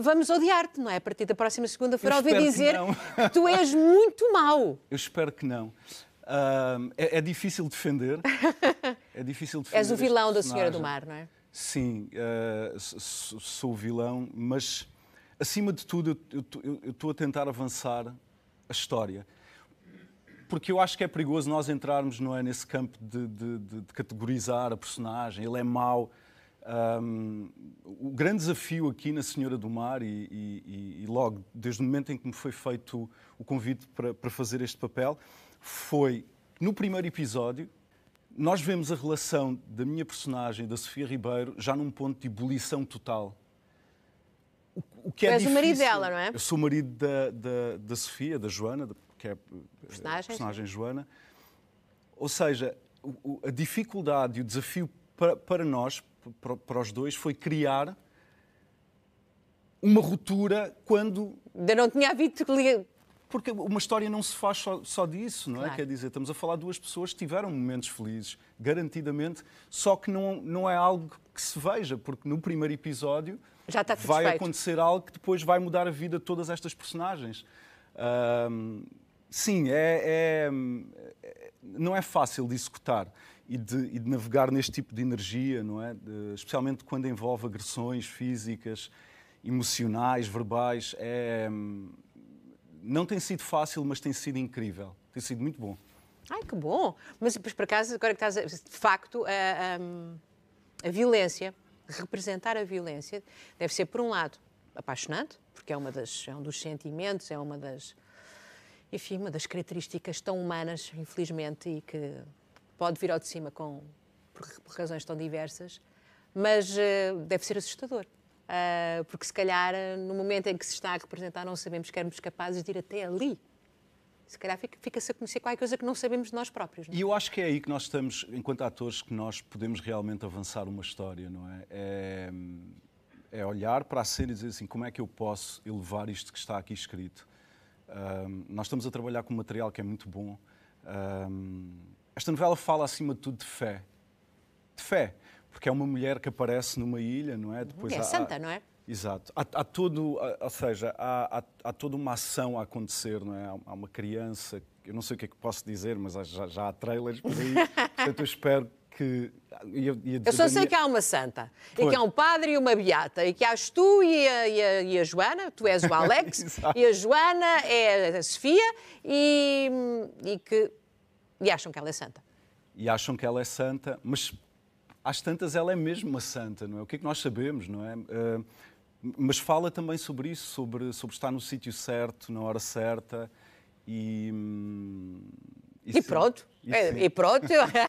vamos odiar-te, não é? A partir da próxima segunda-feira ouvir dizer que, que, tu és muito mau. Eu espero que não. é, é, difícil defender. É difícil defender. és o vilão da Senhora do Mar, não é? Sim, uh, sou, o vilão, mas acima de tudo eu estou a tentar avançar a história porque eu acho que é perigoso nós entrarmos não é, nesse campo de, de, de, de categorizar a personagem, ele é mau. Um, o grande desafio aqui na Senhora do Mar, e, e, e, logo desde o momento em que me foi feito o convite para, para fazer este papel, foi no primeiro episódio. Nós vemos a relação da minha personagem, da Sofia Ribeiro, já num ponto de ebulição total. O, o que é És o marido dela, não é? Eu sou o marido da, da, da Sofia, da Joana, que é a personagem, Joana. Ou seja, a dificuldade e o desafio para, para nós, para, os dois foi criar uma ruptura quando. Ainda não tinha havido porque uma história não se faz só, só disso, não é? Quer dizer, estamos a falar de duas pessoas que tiveram momentos felizes, garantidamente, só que não, não é algo que se veja, porque no primeiro episódio vai acontecer algo que depois vai mudar a vida de todas estas personagens. Sim, é, é, é, não é fácil de executar e de, e de, navegar neste tipo de energia, não é? De, especialmente quando envolve agressões físicas, emocionais, verbais. É, não tem sido fácil, mas tem sido incrível. Tem sido muito bom. Ai, que bom! Mas, pois, por acaso, agora que estás, de facto, a, a, a violência, representar a violência, deve ser, por um lado, apaixonante, porque é, uma das, é um dos sentimentos, é uma das enfim, uma das características tão humanas, infelizmente, e que pode vir ao de cima com, por, por razões tão diversas, mas uh, deve ser assustador. Uh, porque se calhar eh, no momento em que se está a representar não sabemos que éramos capazes de ir até ali. Se calhar fica-se a conhecer qualquer coisa que não sabemos de nós próprios. Não? É? E eu acho que é aí que nós estamos, enquanto atores, que nós podemos realmente avançar uma história, não é? É, é olhar para a cena e dizer assim, como é que eu posso elevar isto que está aqui escrito? nós estamos a trabalhar com um material que é muito bom. Um, esta novela fala, acima de tudo, de fé. De fé, porque é uma mulher que aparece numa ilha, não é? Depois é há, santa, não é? Exato. Há, há todo, ou seja, há, há, toda uma ação a acontecer, não é? Há, uma criança, eu não sei o que é que posso dizer, mas já, já há trailers por aí, portanto eu espero que. Eu, eu só sei minha... que há uma santa, pois. e que há um padre e uma beata, e que és tu e a, e a, e a Joana, tu és o Alex, e a Joana é a Sofia, e, e que. E acham que ela é santa. E acham que ela é santa, mas às tantas ela é mesmo uma santa, não é? O que é que nós sabemos, não é? Uh, mas fala também sobre isso, sobre, sobre estar no sítio certo, na hora certa, e. Hum, e, e, pronto. E, eh, e pronto.